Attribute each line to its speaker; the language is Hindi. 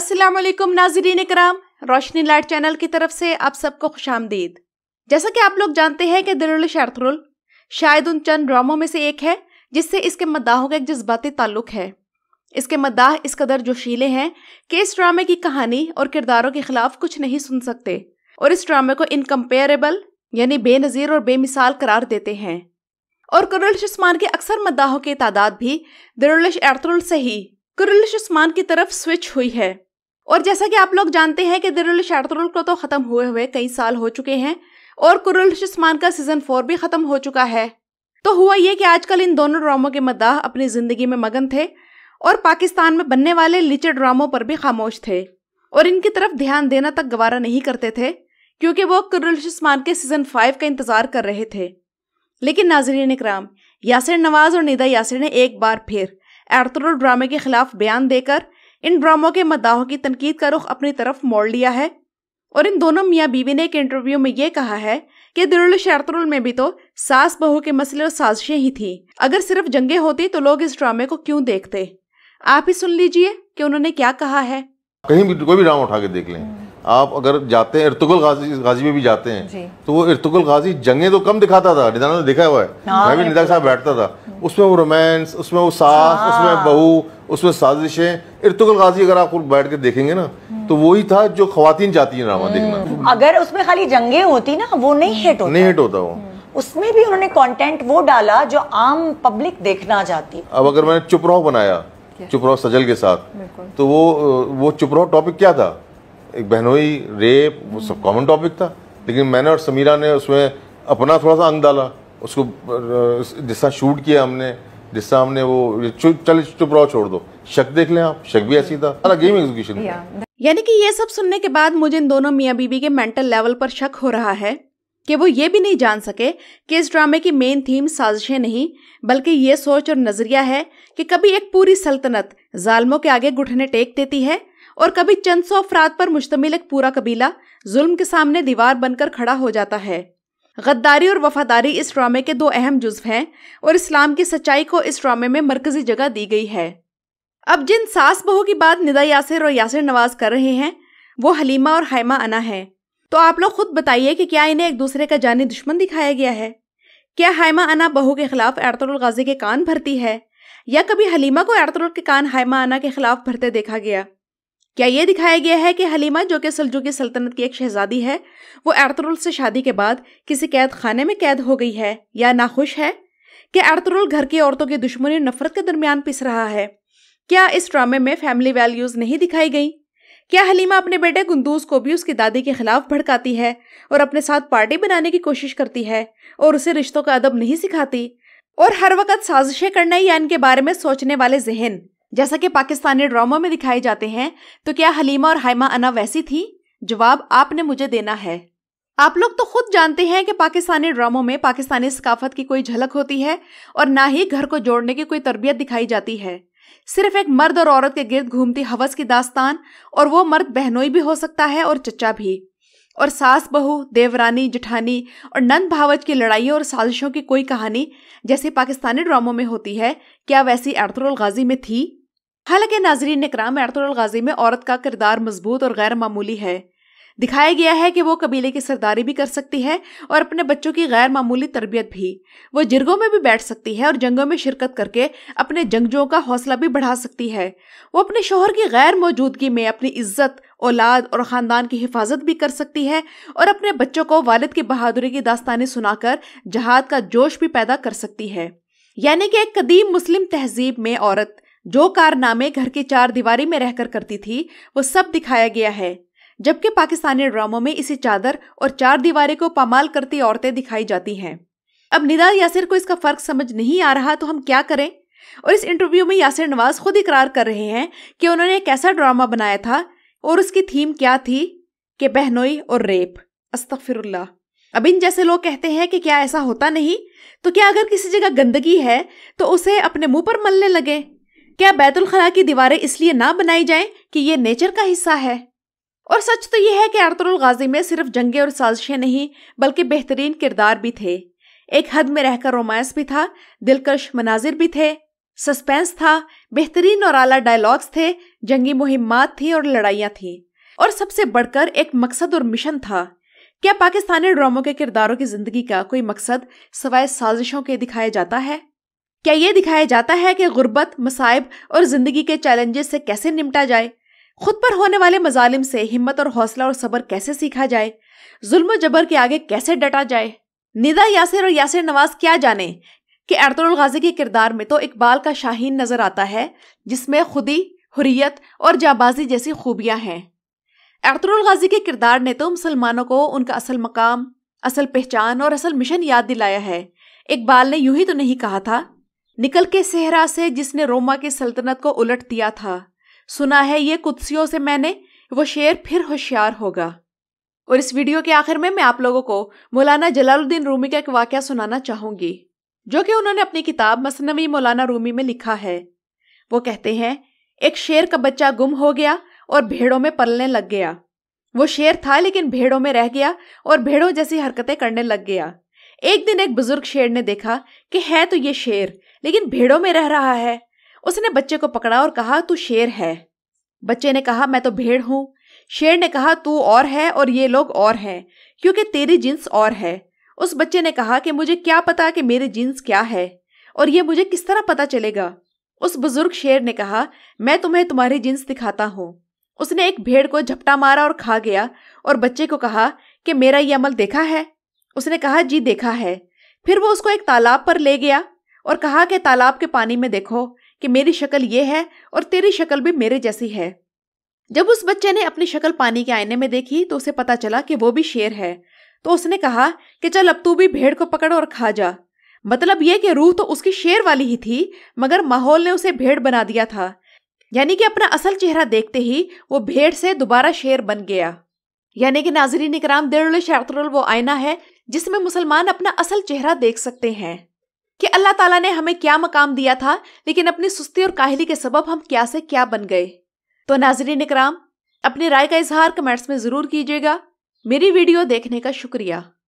Speaker 1: अस्सलाम वालेकुम नाजरीन कराम रोशनी लाइट चैनल की तरफ से आप सबको खुश आमदीद जैसा कि आप लोग जानते हैं कि दिरुल शार्थरुल शायद उन चंद ड्रामों में से एक है जिससे इसके मद्दाहों का एक जज्बाती ताल्लुक है इसके मद्दाह इस कदर जोशीले हैं कि इस ड्रामे की कहानी और किरदारों के खिलाफ कुछ नहीं सुन सकते और इस ड्रामे को इनकम्पेयरेबल यानी बेनज़ीर और बेमिसाल करार देते हैं और कुरुलिश उस्मान के अक्सर मद्दाहों की तादाद भी दिरुलिश एर्तुल से ही कुरुलिश उस्मान की तरफ स्विच हुई है और जैसा कि आप लोग जानते हैं कि दिरुल शार्तुल को तो ख़त्म हुए हुए कई साल हो चुके हैं और कुरुल का सीज़न फोर भी ख़त्म हो चुका है तो हुआ ये कि आजकल इन दोनों ड्रामों के मद्दाह अपनी ज़िंदगी में मगन थे और पाकिस्तान में बनने वाले लिचे ड्रामों पर भी खामोश थे और इनकी तरफ ध्यान देना तक गवारा नहीं करते थे क्योंकि वो कुरुल के सीज़न फाइव का इंतज़ार कर रहे थे लेकिन नाजरीन इकराम यासिर नवाज़ और निदा यासिर ने एक बार फिर एर्तुल ड्रामे के खिलाफ बयान देकर इन ड्रामों के मदाहों की तनकीद का रुख अपनी तरफ मोड़ लिया है और इन दोनों मियाँ बीवी ने एक इंटरव्यू में यह कहा है कि दिरुल शरतुल में भी तो सास बहू के मसले और साजिशें ही थी अगर सिर्फ जंगे होती तो लोग इस ड्रामे को क्यों देखते आप ही सुन लीजिए कि उन्होंने क्या कहा है
Speaker 2: कहीं भी कोई भी ड्रामा उठा के देख लें आप अगर जाते हैं इर्तुगल गाजी गाजी में भी जाते हैं तो वो इर्तुगल गाजी जंगे तो कम दिखाता था निदान ने देखा हुआ है हाँ, मैं भी निदान साहब बैठता था उसमें वो रोमांस उसमें वो सास हाँ। उसमें बहू उसमें साजिशें इर्तुगल गाजी अगर आप बैठ के देखेंगे ना तो वही था जो खातन जाती है ड्रामा देखना
Speaker 1: हम्म। अगर उसमें खाली जंगे होती ना वो नहीं हिट होता नहीं
Speaker 2: हिट होता वो हम्म।
Speaker 1: उसमें भी उन्होंने कंटेंट वो डाला जो आम पब्लिक देखना चाहती अब अगर मैंने
Speaker 2: चुपराव बनाया चुपराव सजल के
Speaker 1: साथ
Speaker 2: तो वो वो चुपराव टॉपिक क्या था एक बहनोई रेप वो सब कॉमन टॉपिक था लेकिन मैंने और समीरा ने उसमें अपना थोड़ा सा अंग डाला उसको जिसका शूट किया हमने जिससे हमने वो चल चुप रहो छोड़ दो शक देख लें आप शक भी ऐसी था सारा गेम एग्जीक्यूशन
Speaker 1: यानी कि ये सब सुनने के बाद मुझे इन दोनों मियाँ बीबी के मेंटल लेवल पर शक हो रहा है कि वो ये भी नहीं जान सके कि इस ड्रामे की मेन थीम साजिशें नहीं बल्कि ये सोच और नज़रिया है कि कभी एक पूरी सल्तनत जालमों के आगे घुटने टेक देती है और कभी चंद सौ अफराद पर मुश्तमिल एक पूरा कबीला जुल्म के सामने दीवार बनकर खड़ा हो जाता है गद्दारी और वफादारी इस ड्रामे के दो अहम जुज्व हैं और इस्लाम की सच्चाई को इस ड्रामे में मरकजी जगह दी गई है अब जिन सास बहू की बात निदा यासिर और यासिर नवाज कर रहे हैं वो हलीमा और हायमा अना है तो आप लोग खुद बताइए कि क्या इन्हें एक दूसरे का जानी दुश्मन दिखाया गया है क्या हायमा अना बहू के खिलाफ एरतुल गाजी के कान भरती है या कभी हलीमा को एरतुल के कान हायमा अना के खिलाफ भरते देखा गया क्या ये दिखाया गया है कि हलीमा जो कि सलजुकी सल्तनत की एक शहजादी है वो अर्तरुल से शादी के बाद किसी कैद खाने में कैद हो गई है या नाखुश है क्या अर्तरुल घर की औरतों की दुश्मनी और नफरत के दरमियान पिस रहा है क्या इस ड्रामे में फैमिली वैल्यूज़ नहीं दिखाई गई क्या हलीमा अपने बेटे गुंदूज को भी उसकी दादी के खिलाफ भड़काती है और अपने साथ पार्टी बनाने की कोशिश करती है और उसे रिश्तों का अदब नहीं सिखाती और हर वक्त साजिशें करने या इनके बारे में सोचने वाले जहन जैसा कि पाकिस्तानी ड्रामा में दिखाए जाते हैं तो क्या हलीमा और हाइमा अना वैसी थी जवाब आपने मुझे देना है आप लोग तो खुद जानते हैं कि पाकिस्तानी ड्रामों में पाकिस्तानी सकाफत की कोई झलक होती है और ना ही घर को जोड़ने की कोई तरबियत दिखाई जाती है सिर्फ एक मर्द और औरत के गिर्द घूमती हवस की दास्तान और वो मर्द बहनोई भी हो सकता है और चचा भी और सास बहू देवरानी जिठानी और नंद भावच की लड़ाइयों और साजिशों की कोई कहानी जैसे पाकिस्तानी ड्रामों में होती है क्या वैसी अर्तरुल गाजी में थी हालांकि नाजरीन कराम अरतुल गाजी में औरत का किरदार मजबूत और गैर मामूली है दिखाया गया है कि वो कबीले की सरदारी भी कर सकती है और अपने बच्चों की गैर मामूली तरबियत भी वो जिरगों में भी बैठ सकती है और जंगों में शिरकत करके अपने जंगजों का हौसला भी बढ़ा सकती है वो अपने शोहर की गैर मौजूदगी में अपनी इज्जत औलाद और ख़ानदान की हिफाजत भी कर सकती है और अपने बच्चों को वालद की बहादुरी की दास्तानें सुनाकर जहाद का जोश भी पैदा कर सकती है यानी कि एक कदीम मुस्लिम तहजीब में औरत जो कारनामे घर की चार दीवारी में रहकर करती थी वो सब दिखाया गया है जबकि पाकिस्तानी ड्रामों में इसी चादर और चार दीवारी को पामाल करती औरतें दिखाई जाती हैं अब निदा यासिर को इसका फर्क समझ नहीं आ रहा तो हम क्या करें और इस इंटरव्यू में यासिर नवाज खुद इकरार कर रहे हैं कि उन्होंने एक ऐसा ड्रामा बनाया था और उसकी थीम क्या थी कि बहनोई और रेप अस्तफिरल्ला अब इन जैसे लोग कहते हैं कि क्या ऐसा होता नहीं तो क्या अगर किसी जगह गंदगी है तो उसे अपने मुंह पर मलने लगे क्या बैतुलखला की दीवारें इसलिए ना बनाई जाएं कि ये नेचर का हिस्सा है और सच तो यह है कि अरतुल गाजी में सिर्फ जंगे और साजिशें नहीं बल्कि बेहतरीन किरदार भी थे एक हद में रहकर रोमांस भी था दिलकश मनाजिर भी थे सस्पेंस था बेहतरीन और आला डायलॉग्स थे जंगी मुहिमात थी और लड़ाइयाँ थीं और सबसे बढ़कर एक मकसद और मिशन था क्या पाकिस्तानी ड्रामों के किरदारों की जिंदगी का कोई मकसद सवाए साजिशों के दिखाया जाता है क्या ये दिखाया जाता है कि गुर्बत मसाइब और ज़िंदगी के चैलेंजेस से कैसे निपटा जाए खुद पर होने वाले मजालिम से हिम्मत और हौसला और सबर कैसे सीखा जाए जुल्म जबर के आगे कैसे डटा जाए निदा यासिर और यासिर नवाज क्या जाने कि अरतुल गाजी के किरदार में तो इकबाल का शाहीन नज़र आता है जिसमें खुदी हुरियत और जाबाजी जैसी खूबियाँ हैं अरतुल गाजी के किरदार ने तो मुसलमानों को उनका असल मकाम असल पहचान और असल मिशन याद दिलाया है इकबाल ने यूं ही तो नहीं कहा था निकल के सेहरा से जिसने रोमा की सल्तनत को उलट दिया था सुना है ये कुत्सियों से मैंने वो शेर फिर होशियार होगा और इस वीडियो के आखिर में मैं आप लोगों को मौलाना जलालुद्दीन रूमी का एक वाक्य सुनाना चाहूंगी जो कि उन्होंने अपनी किताब मसनवी मौलाना रूमी में लिखा है वो कहते हैं एक शेर का बच्चा गुम हो गया और भेड़ों में पलने लग गया वो शेर था लेकिन भेड़ों में रह गया और भेड़ों जैसी हरकतें करने लग गया एक दिन एक बुजुर्ग शेर ने देखा कि है तो ये शेर लेकिन भेड़ों में रह रहा है उसने बच्चे को पकड़ा और कहा तू शेर है बच्चे ने कहा मैं तो भेड़ हूँ शेर ने कहा तू और है और ये लोग और हैं क्योंकि तेरी जीन्स और है उस बच्चे ने कहा कि मुझे क्या पता कि मेरी जीन्स क्या है और ये मुझे किस तरह पता चलेगा उस बुजुर्ग शेर ने कहा मैं तुम्हें तुम्हारी जीन्स दिखाता हूँ उसने एक भेड़ को झपटा मारा और खा गया और बच्चे को कहा कि मेरा ये अमल देखा है उसने कहा जी देखा है फिर वो उसको एक तालाब पर ले गया और कहा कि तालाब के पानी में देखो कि मेरी शक्ल ये है और तेरी शक्ल भी मेरे जैसी है जब उस बच्चे ने अपनी शक्ल पानी के आईने में देखी तो उसे पता चला कि वो भी शेर है तो उसने कहा कि चल अब तू भी भेड़ को पकड़ और खा जा मतलब यह कि रूह तो उसकी शेर वाली ही थी मगर माहौल ने उसे भेड़ बना दिया था यानी कि अपना असल चेहरा देखते ही वो भेड़ से दोबारा शेर बन गया यानी कि नाजरीन इकराम दिरुल शातरुल वो आईना है जिसमें मुसलमान अपना असल चेहरा देख सकते हैं कि अल्लाह ताला ने हमें क्या मकाम दिया था लेकिन अपनी सुस्ती और काहली के सबब हम क्या से क्या बन गए तो नाजरीन निकराम अपनी राय का इजहार कमेंट्स में ज़रूर कीजिएगा मेरी वीडियो देखने का शुक्रिया